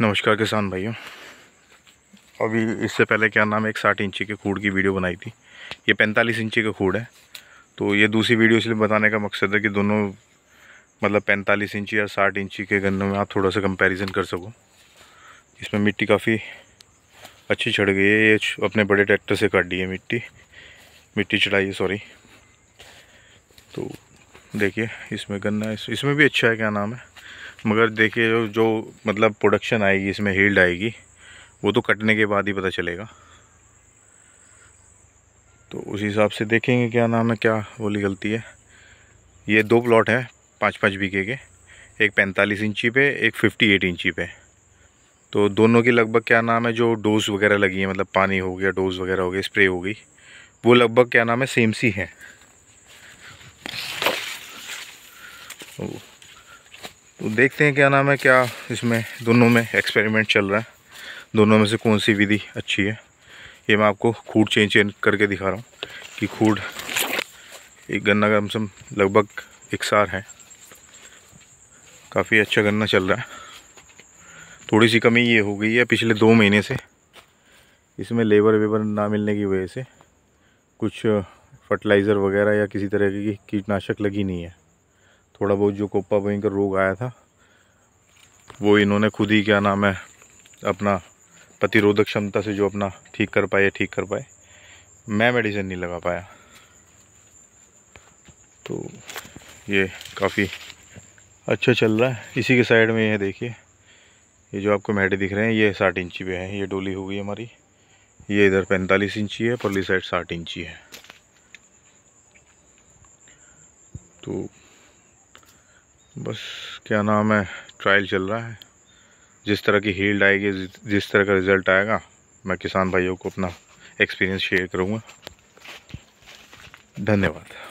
नमस्कार किसान भाइयों अभी इससे पहले क्या नाम है एक साठ इंची के खूड की वीडियो बनाई थी ये पैंतालीस इंची का खूड़ है तो ये दूसरी वीडियो इसलिए बताने का मकसद है कि दोनों मतलब पैंतालीस इंची या साठ इंची के गन्नों में आप थोड़ा सा कंपैरिजन कर सको इसमें मिट्टी काफ़ी अच्छी चढ़ गई है ये अपने बड़े ट्रैक्टर से काट दी है मिट्टी मिट्टी चढ़ाई है सॉरी तो देखिए इसमें गन्ना इसमें भी अच्छा है क्या नाम है मगर देखिए जो जो मतलब प्रोडक्शन आएगी इसमें हील्ड आएगी वो तो कटने के बाद ही पता चलेगा तो उस हिसाब से देखेंगे क्या नाम है क्या बोली गलती है ये दो प्लॉट हैं पाँच पाँच बीघे के एक पैंतालीस इंची पे एक फिफ्टी एट इंची पे तो दोनों की लगभग क्या नाम है जो डोज वगैरह लगी है मतलब पानी हो गया डोज वगैरह हो गया स्प्रे हो गई वो लगभग क्या नाम है सेम सी है तो देखते हैं क्या नाम है क्या इसमें दोनों में एक्सपेरिमेंट चल रहा है दोनों में से कौन सी विधि अच्छी है ये मैं आपको खूड चेंज चेंज करके दिखा रहा हूँ कि खूड एक गन्ना कम से लगभग एक सार है काफ़ी अच्छा गन्ना चल रहा है थोड़ी सी कमी ये हो गई है पिछले दो महीने से इसमें लेबर वेबर ना मिलने की वजह से कुछ फर्टिलाइज़र वगैरह या किसी तरह की कीटनाशक लगी नहीं है थोड़ा बहुत जो कोपा भई का रोग आया था वो इन्होंने खुद ही क्या नाम है अपना प्रतिरोधक क्षमता से जो अपना ठीक कर पाए ठीक कर पाए मैं मेडिसिन नहीं लगा पाया तो ये काफ़ी अच्छा चल रहा है इसी के साइड में ये देखिए ये जो आपको मेहटे दिख रहे हैं ये साठ इंची पे है ये डोली हो गई हमारी ये इधर पैंतालीस इंची है परली साइड साठ इंची है तो बस क्या नाम है ट्रायल चल रहा है जिस तरह की हील्ड आएगी जिस तरह का रिज़ल्ट आएगा मैं किसान भाइयों को अपना एक्सपीरियंस शेयर करूँगा धन्यवाद